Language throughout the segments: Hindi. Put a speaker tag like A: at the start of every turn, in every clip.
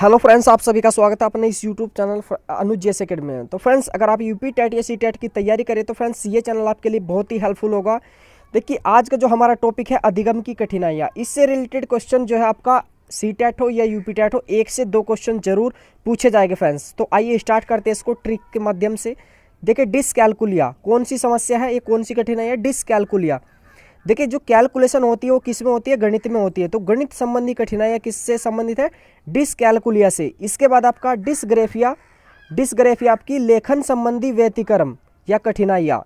A: हेलो फ्रेंड्स आप सभी का स्वागत है अपने इस YouTube channel Anuj J academy में तो फ्रेंड्स अगर आप यूपी टेट या सी टेट की तैयारी करें तो फ्रेंड्स ये चैनल आपके लिए बहुत ही हेल्पफुल होगा देखिए आज का जो हमारा टॉपिक है अधिगम की कठिनाइयाँ इससे रिलेटेड क्वेश्चन जो है आपका सी टेट हो या यूपी टैट हो एक से दो क्वेश्चन जरूर पूछे जाएंगे फ्रेंड्स तो आइए स्टार्ट करते हैं इसको ट्रिक के माध्यम से देखिए डिसकैलकुलिया कौन सी समस्या है ये कौन सी कठिनाई है डिसकैलकुलिया देखिए जो कैलकुलेशन होती है वो किस में होती है गणित में होती है तो गणित संबंधी कठिनाइयाँ किससे संबंधित है डिसकैलकुलिया से इसके बाद आपका डिसग्रेफिया डिसग्रेफिया आपकी लेखन संबंधी व्यतिक्रम या कठिनाइयाँ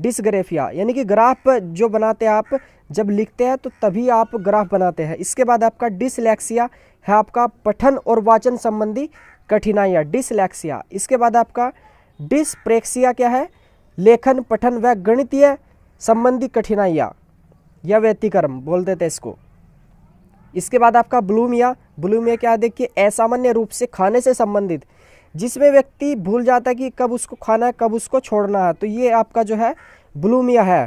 A: डिसग्रेफिया यानी कि ग्राफ जो बनाते हैं आप जब लिखते हैं तो तभी आप ग्राफ बनाते हैं इसके बाद आपका डिसलेक्सिया है आपका पठन और वाचन संबंधी कठिनाइयाँ डिसलेक्सिया इसके बाद आपका डिसप्रेक्सिया क्या है लेखन पठन व गणितीय संबंधी कठिनाइयाँ या व्यतिक्रम बोल देते इसको इसके बाद आपका ब्लूमिया ब्लूमिया क्या देखिए असामान्य रूप से खाने से संबंधित जिसमें व्यक्ति भूल जाता है कि कब उसको खाना है कब उसको छोड़ना है तो ये आपका जो है ब्लूमिया है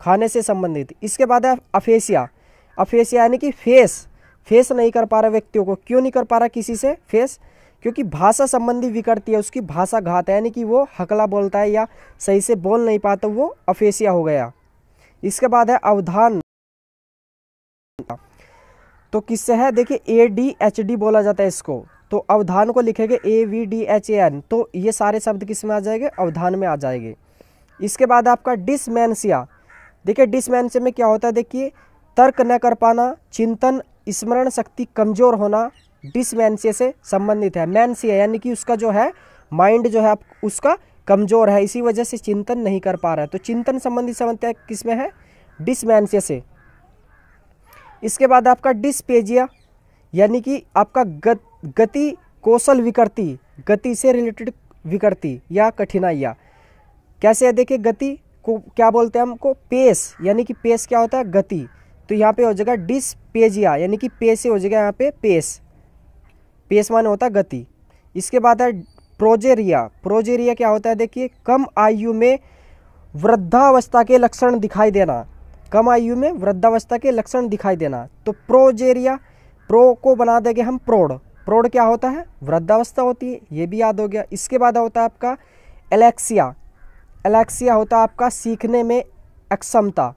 A: खाने से संबंधित इसके बाद है अफेसिया अफेसिया यानी कि फेस फेस नहीं कर पा रहा व्यक्तियों को क्यों नहीं कर पा रहा किसी से फेस क्योंकि भाषा संबंधी विकृति है उसकी भाषा घात है यानी कि वो हकला बोलता है या सही से बोल नहीं पाता वो अफेसिया हो गया इसके बाद है अवधान तो किससे है देखिए ए डी एच डी बोला जाता है इसको तो अवधान को लिखेंगे A V D H A N तो ये सारे शब्द किस में आ जाएंगे अवधान में आ जाएंगे इसके बाद आपका डिसमेंसिया देखिए डिसमेंसिया में क्या होता है देखिए तर्क न कर पाना चिंतन स्मरण शक्ति कमज़ोर होना डिसमेंसिया से संबंधित है मैनसिया यानी कि उसका जो है माइंड जो है आप उसका कमज़ोर है इसी वजह से चिंतन नहीं कर पा रहा है तो चिंतन संबंधी समस्या किस में है डिसमैनसिया से इसके बाद आपका डिसपेजिया यानी कि आपका गत गति कौशल विकृति गति से रिलेटेड विकृति या कठिनाइयाँ कैसे है देखिए गति को क्या बोलते हैं हमको पेस यानी कि पेस क्या होता है गति तो यहाँ पे हो जाएगा पेजिया यानी कि पेस से हो जाएगा यहाँ पे पेस पेस मान होता है गति इसके बाद है प्रोजेरिया प्रोजेरिया क्या होता है देखिए कम आयु में वृद्धावस्था के लक्षण दिखाई देना कम आयु में वृद्धावस्था के लक्षण दिखाई देना तो प्रोजेरिया प्रो को बना देंगे हम प्रोड प्रोड क्या होता है वृद्धावस्था होती है ये भी याद हो गया इसके बाद होता है आपका एलेक्सिया एलेक्सिया होता है आपका सीखने में अक्षमता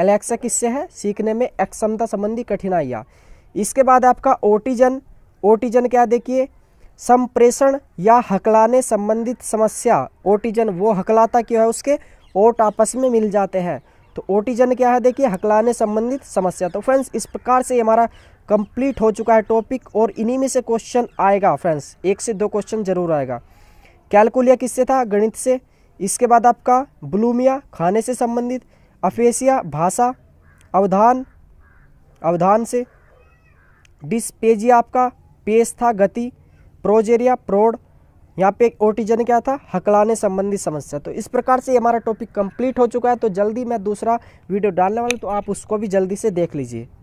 A: एलेक्सा किससे है सीखने में अक्षमता संबंधी कठिनाइयाँ इसके बाद आपका ओटिजन ओटिजन क्या देखिए संप्रेषण या हकलाने संबंधित समस्या ओटिजन वो हकलाता क्यों है उसके ओट आपस में मिल जाते हैं तो ओटिजन क्या है देखिए हकलाने संबंधित समस्या तो फ्रेंड्स इस प्रकार से हमारा कंप्लीट हो चुका है टॉपिक और इन्हीं में से क्वेश्चन आएगा फ्रेंड्स एक से दो क्वेश्चन जरूर आएगा कैलकुलिया किससे था गणित से इसके बाद आपका ब्लूमिया खाने से संबंधित अफेसिया भाषा अवधान अवधान से डिस्पेजिया आपका पेश था गति प्रोजेरिया प्रोड यहाँ पे ओटिजन क्या था हकलाने संबंधी समस्या तो इस प्रकार से हमारा टॉपिक कंप्लीट हो चुका है तो जल्दी मैं दूसरा वीडियो डालने वाला तो आप उसको भी जल्दी से देख लीजिए